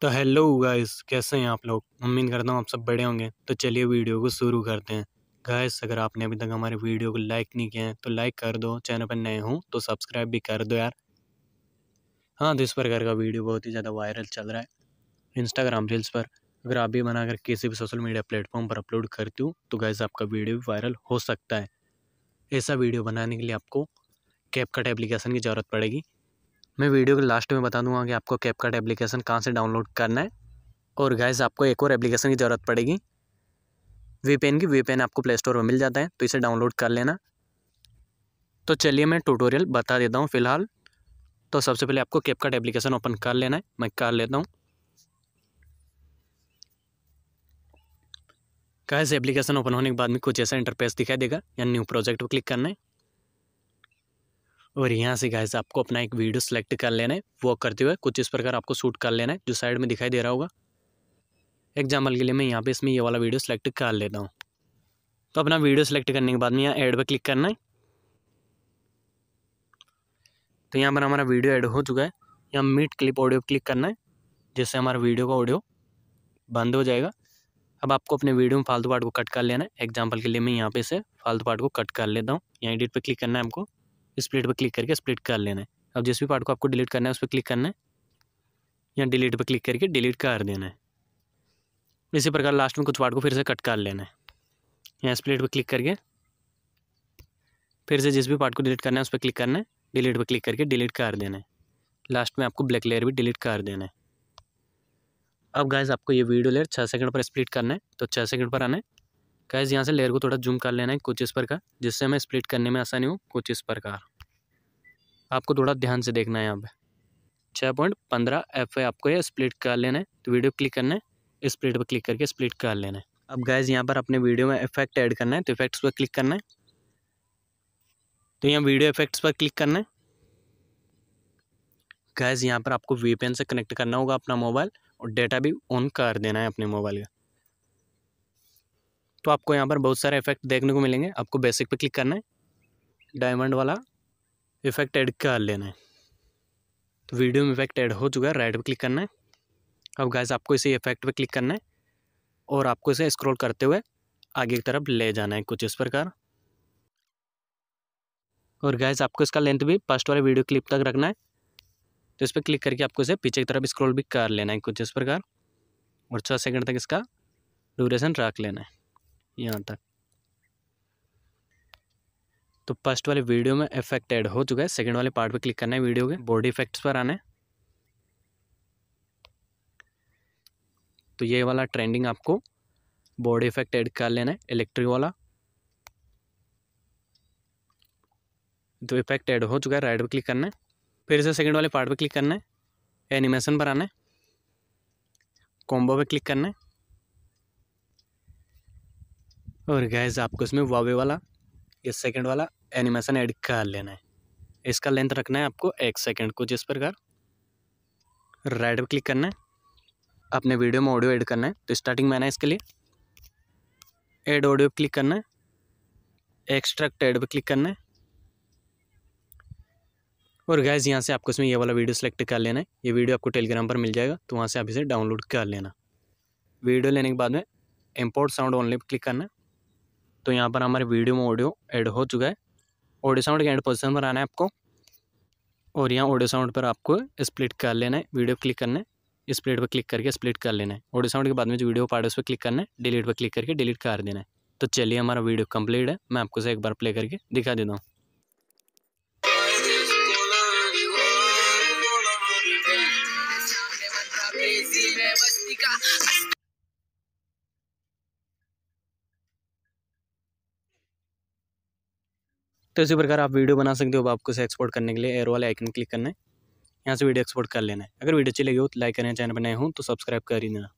तो hello guys कैसे हैं आप लोग उम्मीद करता हूँ आप सब बड़े होंगे तो चलिए वीडियो को शुरू करते हैं गाइस अगर आपने अभी तक हमारे वीडियो को लाइक नहीं किया है तो लाइक कर दो चैनल पर नए हों तो सब्सक्राइब भी कर दो यार हाँ तो इस प्रकार का वीडियो बहुत ही ज़्यादा वायरल चल रहा है इंस्टाग्राम रील्स पर अगर आप भी बना किसी भी सोशल मीडिया प्लेटफॉर्म पर अपलोड करती हो तो गैस आपका वीडियो भी वायरल हो सकता है ऐसा वीडियो बनाने के लिए आपको कैप कट एप्लीकेशन की ज़रूरत पड़ेगी मैं वीडियो के लास्ट में बता दूंगा कि आपको कैपकट एप्लीकेशन कहाँ से डाउनलोड करना है और गैस आपको एक और एप्लीकेशन की ज़रूरत पड़ेगी वीपेन की वीपेन आपको प्ले स्टोर में मिल जाता है तो इसे डाउनलोड कर लेना तो चलिए मैं ट्यूटोरियल बता देता हूँ फिलहाल तो सबसे पहले आपको कैपकट एप्लीकेशन ओपन कर लेना है मैं कर लेता हूँ से एप्लीकेशन ओपन होने के बाद में कुछ ऐसा इंटरफेस दिखाई देगा या न्यू प्रोजेक्ट पर क्लिक करना है और यहाँ से से आपको अपना एक वीडियो सेलेक्ट कर लेना है वॉक करते हुए कुछ इस प्रकार आपको शूट कर लेना है जो साइड में दिखाई दे रहा होगा एग्जाम्पल के लिए मैं यहाँ पे इसमें ये वाला वीडियो सेलेक्ट कर लेता हूँ तो अपना वीडियो सेलेक्ट करने के बाद में यहाँ ऐड पर क्लिक करना है तो यहाँ पर हमारा वीडियो ऐड हो चुका है यहाँ मीट क्लिप ऑडियो क्लिक करना है जिससे हमारा वीडियो का ऑडियो बंद हो जाएगा अब आपको अपने वीडियो में फालतू पार्ट को कट कर लेना है एग्जाम्पल के लिए मैं यहाँ पे से फालतू पार्ट को कट कर लेता हूँ यहाँ एडिट पर क्लिक करना है आपको स्प्लिट पर क्लिक करके स्प्लिट कर लेना है अब जिस भी पार्ट को आपको डिलीट करना है उस पर क्लिक करना है या डिलीट पर क्लिक करके डिलीट कर देना है इसी प्रकार लास्ट में कुछ पार्ट को फिर से कट कर लेना है यहाँ स्प्लिट पर क्लिक करके फिर से जिस भी पार्ट को डिलीट करना है उस पर क्लिक करना है डिलीट पर क्लिक करके डिलीट कर देना है लास्ट में आपको ब्लैक लेयर भी डिलीट कर देना है अब गैस आपको ये वीडियो लेयर छः सेकंड पर स्प्लिट करना है तो छः सेकंड पर आना है गैस यहाँ से लेयर को थोड़ा जूम कर लेना है कुछ इस प्रकार जिससे हमें स्प्लिट करने में आसानी हो कुछ इस प्रकार आपको थोड़ा ध्यान से देखना है यहाँ पर छः पॉइंट पंद्रह एफ आपको ये स्प्लिट कर लेना है तो वीडियो क्लिक करना है स्प्लिट पर क्लिक करके स्प्लिट कर लेना है अब गैस यहाँ पर अपने वीडियो में इफेक्ट ऐड करना है तो इफेक्ट्स पर क्लिक करना है तो यहाँ वीडियो इफेक्ट्स पर क्लिक करना है गैस यहाँ पर आपको वीपीएन से कनेक्ट करना होगा अपना मोबाइल और डेटा भी ऑन कर देना है अपने मोबाइल का तो आपको यहाँ पर बहुत सारे इफेक्ट देखने को मिलेंगे आपको बेसिक पे क्लिक करना है डायमंड वाला इफेक्ट ऐड कर लेना है तो वीडियो में इफेक्ट ऐड हो चुका है राइट पे क्लिक करना है अब गैस आपको इसी इफेक्ट पे क्लिक करना है और आपको इसे स्क्रॉल करते हुए आगे की तरफ ले जाना है कुछ इस प्रकार और गैस आपको इसका लेंथ भी फर्स्ट वाले वीडियो क्लिप तक रखना है तो इस पर क्लिक करके आपको इसे पीछे की तरफ स्क्रॉल भी कर लेना है कुछ इस प्रकार और छः सेकंड तक इसका ड्यूरेशन रख लेना है यहाँ तक तो फर्स्ट वाले वीडियो में इफेक्ट ऐड हो चुका है सेकंड वाले पार्ट पे क्लिक करना है वीडियो के बॉडी इफेक्ट्स पर आना है तो ये वाला ट्रेंडिंग आपको बॉडी इफेक्ट ऐड कर लेना है इलेक्ट्रिक वाला तो इफेक्ट ऐड हो चुका है राइट पर क्लिक करना है फिर से सेकंड वाले पार्ट पे क्लिक करना है एनिमेशन पर आना है कॉम्बो पे क्लिक करना है और गैस आपको इसमें वावे वाला ये सेकंड वाला एनिमेशन ऐड कर लेना है इसका लेंथ रखना है आपको एक सेकंड को जिस प्रकार राइट पर क्लिक करना है अपने वीडियो में ऑडियो ऐड करना है तो स्टार्टिंग में आना है इसके लिए एड ऑडियो क्लिक करना है एक्स्ट्रैक्ट एड पर क्लिक करना है और गैस यहाँ से आपको इसमें ये वाला वीडियो सेलेक्ट कर लेना है ये वीडियो आपको टेलीग्राम पर मिल जाएगा तो वहाँ से आप इसे डाउनलोड कर लेना वीडियो लेने के बाद में इम्पोर्ट साउंड ऑनली पर क्लिक करना तो यहाँ पर हमारे वीडियो में ऑडियो एड हो चुका है ऑडियो साउंड के एंड पोजिशन पर आना है आपको और यहाँ ऑडियो साउंड पर आपको स्प्लिट कर लेना है वीडियो क्लिक करना है स्प्लिट पर क्लिक करके स्प्लिट कर लेना है ऑडियो साउंड के बाद में जो वीडियो पार्ट है उस पर क्लिक करना है डिलीट पर क्लिक करके डिलीट कर देना है तो चलिए हमारा वीडियो कंप्लीट है मैं आपको से एक बार प्ले करके दिखा देता हूँ Africa. तो इसी प्रकार आप वीडियो बना सकते हो आपको इसे एक्सपोर्ट करने के लिए एयर वाले आइकन क्लिक करना है यहाँ से वीडियो एक्सपोर्ट कर लेना है अगर वीडियो अच्छी लगी हो तो लाइक करें चैनल पर नए हो तो सब्सक्राइब कर ही देना